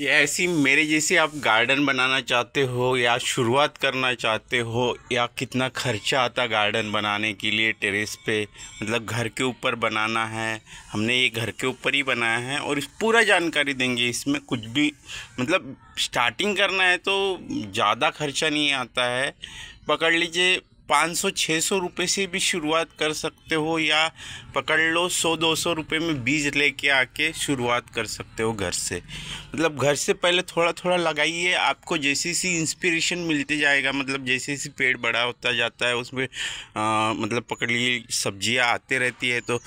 या ऐसी मेरे जैसे आप गार्डन बनाना चाहते हो या शुरुआत करना चाहते हो या कितना खर्चा आता गार्डन बनाने के लिए टेरेस पे मतलब घर के ऊपर बनाना है हमने ये घर के ऊपर ही बनाया है और इस पूरा जानकारी देंगे इसमें कुछ भी मतलब स्टार्टिंग करना है तो ज़्यादा खर्चा नहीं आता है पकड़ लीजिए पाँच सौ छः सौ रुपये से भी शुरुआत कर सकते हो या पकड़ लो सौ दो सौ रुपये में बीज लेके आके शुरुआत कर सकते हो घर से मतलब घर से पहले थोड़ा थोड़ा लगाइए आपको जैसी सी इंस्पिरेशन मिलती जाएगा मतलब जैसे सी पेड़ बड़ा होता जाता है उसमें आ, मतलब पकड़ लिए सब्जियाँ आते रहती है तो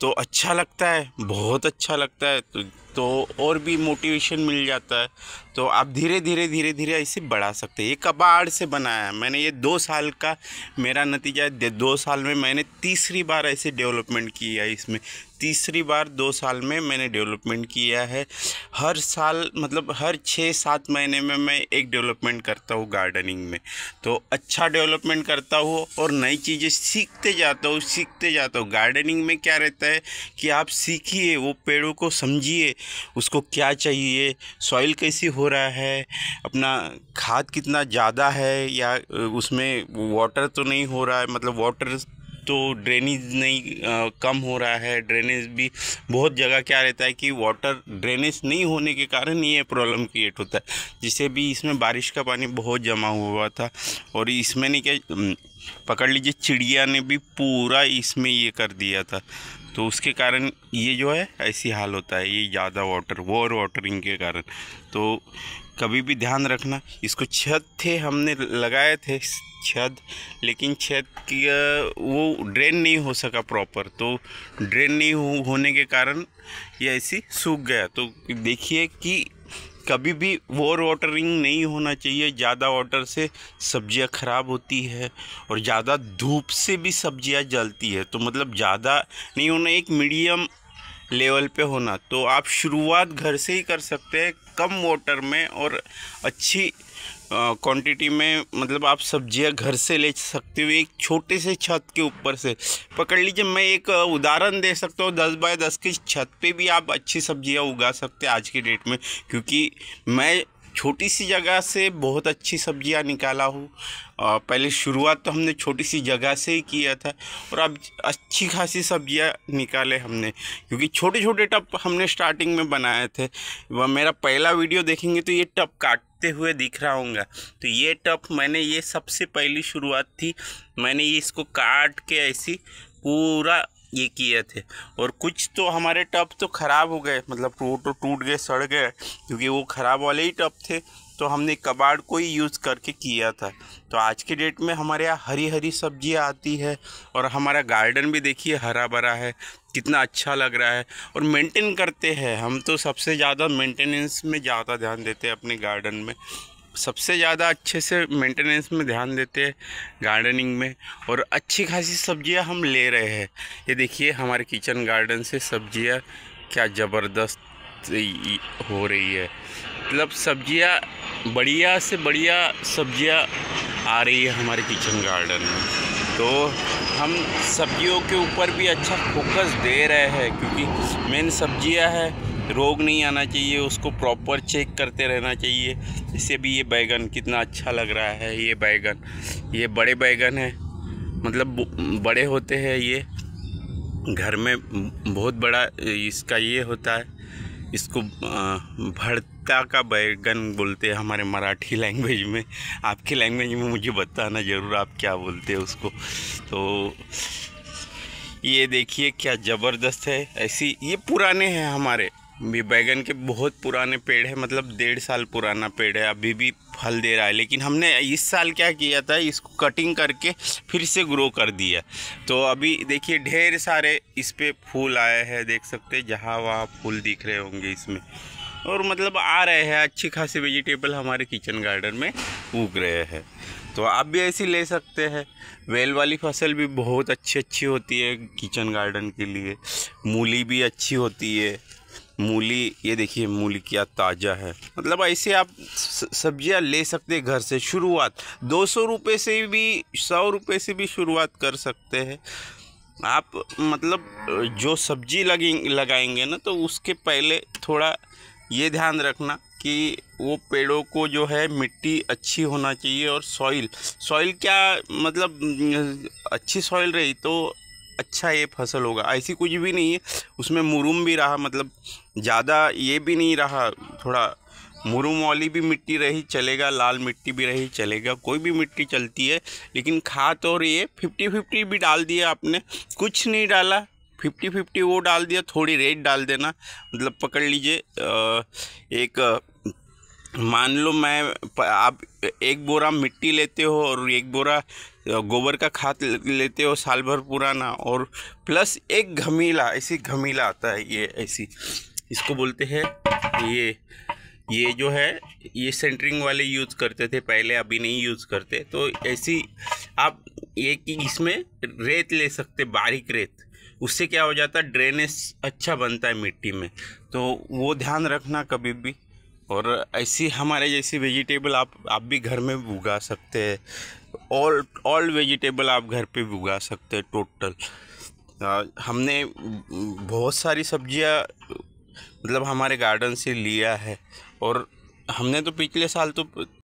तो अच्छा लगता है बहुत अच्छा लगता है तो तो और भी मोटिवेशन मिल जाता है तो आप धीरे धीरे धीरे धीरे इसे बढ़ा सकते हैं ये कबाड़ से बनाया है मैंने ये दो साल का मेरा नतीजा है दो साल में मैंने तीसरी बार ऐसे डेवलपमेंट किया है इसमें तीसरी बार दो साल में मैंने डेवलपमेंट किया है हर साल मतलब हर छः सात महीने में मैं एक डेवलपमेंट करता हूँ गार्डनिंग में तो अच्छा डेवलपमेंट करता हूँ और नई चीज़ें सीखते जाता हूँ सीखते जाता हूँ गार्डनिंग में क्या रहता है कि आप सीखिए वो पेड़ों को समझिए उसको क्या चाहिए सॉइल कैसी हो रहा है अपना खाद कितना ज़्यादा है या उसमें वाटर तो नहीं हो रहा है मतलब वाटर तो ड्रेनेज नहीं आ, कम हो रहा है ड्रेनेज भी बहुत जगह क्या रहता है कि वाटर ड्रेनेज नहीं होने के कारण ये प्रॉब्लम क्रिएट होता है जिससे भी इसमें बारिश का पानी बहुत जमा हुआ था और इसमें नहीं क्या पकड़ लीजिए चिड़िया ने भी पूरा इसमें ये कर दिया था तो उसके कारण ये जो है ऐसी हाल होता है ये ज़्यादा वाटर ओवर वाटरिंग के कारण तो कभी भी ध्यान रखना इसको छत थे हमने लगाए थे छत लेकिन छत की वो ड्रेन नहीं हो सका प्रॉपर तो ड्रेन नहीं हो, होने के कारण ये ऐसी सूख गया तो देखिए कि कभी भी ओवर वाटरिंग नहीं होना चाहिए ज़्यादा वाटर से सब्जियां ख़राब होती है और ज़्यादा धूप से भी सब्जियां जलती है तो मतलब ज़्यादा नहीं होना एक मीडियम लेवल पे होना तो आप शुरुआत घर से ही कर सकते हैं कम वाटर में और अच्छी क्वांटिटी में मतलब आप सब्जियां घर से ले सकते हो एक छोटे से छत के ऊपर से पकड़ लीजिए मैं एक उदाहरण दे सकता हूँ दस बाय दस की छत पे भी आप अच्छी सब्जियां उगा सकते हैं आज की डेट में क्योंकि मैं छोटी सी जगह से बहुत अच्छी सब्जियां निकाला हूँ पहले शुरुआत तो हमने छोटी सी जगह से ही किया था और अब अच्छी खासी सब्जियां निकाले हमने क्योंकि छोटे छोटे टप हमने स्टार्टिंग में बनाए थे वह मेरा पहला वीडियो देखेंगे तो ये टप काटते हुए दिख रहा होगा तो ये टप मैंने ये सबसे पहली शुरुआत थी मैंने ये इसको काट के ऐसी पूरा ये किए थे और कुछ तो हमारे टप तो ख़राब हो गए मतलब टूट टूट गए सड़ गए क्योंकि वो ख़राब वाले ही टप थे तो हमने कबाड़ को ही यूज़ करके किया था तो आज के डेट में हमारे यहाँ हरी हरी सब्जियाँ आती है और हमारा गार्डन भी देखिए हरा भरा है कितना अच्छा लग रहा है और मेंटेन करते हैं हम तो सबसे ज़्यादा मेंटेनेंस में ज़्यादा ध्यान देते हैं अपने गार्डन में सबसे ज़्यादा अच्छे से मेंटेनेंस में ध्यान देते हैं गार्डनिंग में और अच्छी खासी सब्जियां हम ले रहे हैं ये देखिए हमारे किचन गार्डन से सब्जियां क्या ज़बरदस्त हो रही है मतलब सब्जियां बढ़िया से बढ़िया सब्जियां आ रही है हमारे किचन गार्डन में तो हम सब्जियों के ऊपर भी अच्छा फोकस दे रहे हैं क्योंकि मेन सब्ज़ियाँ है रोग नहीं आना चाहिए उसको प्रॉपर चेक करते रहना चाहिए इससे भी ये बैगन कितना अच्छा लग रहा है ये बैगन ये बड़े बैगन है मतलब बड़े होते हैं ये घर में बहुत बड़ा इसका ये होता है इसको भड़ता का बैगन बोलते हैं हमारे मराठी लैंग्वेज में आपकी लैंग्वेज में मुझे बताना ज़रूर आप क्या बोलते हैं उसको तो ये देखिए क्या ज़बरदस्त है ऐसी ये पुराने हैं हमारे ये बैगन के बहुत पुराने पेड़ है मतलब डेढ़ साल पुराना पेड़ है अभी भी फल दे रहा है लेकिन हमने इस साल क्या किया था इसको कटिंग करके फिर से ग्रो कर दिया तो अभी देखिए ढेर सारे इस पर फूल आए हैं देख सकते हैं जहाँ वहाँ फूल दिख रहे होंगे इसमें और मतलब आ रहे हैं अच्छी खासी वेजिटेबल हमारे किचन गार्डन में उग रहे हैं तो आप भी ऐसी ले सकते हैं वेल वाली फसल भी बहुत अच्छी अच्छी होती है किचन गार्डन के लिए मूली भी अच्छी होती है मूली ये देखिए मूली क्या ताज़ा है मतलब ऐसे आप सब्जियां ले सकते घर से शुरुआत दो सौ रुपये से भी सौ रुपये से भी शुरुआत कर सकते हैं आप मतलब जो सब्जी लगें लगाएंगे ना तो उसके पहले थोड़ा ये ध्यान रखना कि वो पेड़ों को जो है मिट्टी अच्छी होना चाहिए और सॉइल सॉइल क्या मतलब अच्छी सॉइल रही तो अच्छा ये फसल होगा ऐसी कुछ भी नहीं है उसमें मुरूम भी रहा मतलब ज़्यादा ये भी नहीं रहा थोड़ा मुरूम वाली भी मिट्टी रही चलेगा लाल मिट्टी भी रही चलेगा कोई भी मिट्टी चलती है लेकिन खाद और ये फिफ्टी फिफ्टी भी डाल दिया आपने कुछ नहीं डाला फिफ्टी फिफ्टी वो डाल दिया थोड़ी रेड डाल देना मतलब पकड़ लीजिए एक मान लो मैं आप एक बोरा मिट्टी लेते हो और एक बोरा गोबर का खाद लेते हो साल भर पुराना और प्लस एक घमीला ऐसी घमीला आता है ये ऐसी इसको बोलते हैं ये ये जो है ये सेंटरिंग वाले यूज़ करते थे पहले अभी नहीं यूज़ करते तो ऐसी आप ये कि इसमें रेत ले सकते बारीक रेत उससे क्या हो जाता है ड्रेनेज अच्छा बनता है मिट्टी में तो वो ध्यान रखना कभी भी और ऐसी हमारे जैसे वेजिटेबल आप आप भी घर में उगा सकते हैं ऑल ऑल वेजिटेबल आप घर पे भी उगा सकते हैं टोटल आ, हमने बहुत सारी सब्जियां मतलब हमारे गार्डन से लिया है और हमने तो पिछले साल तो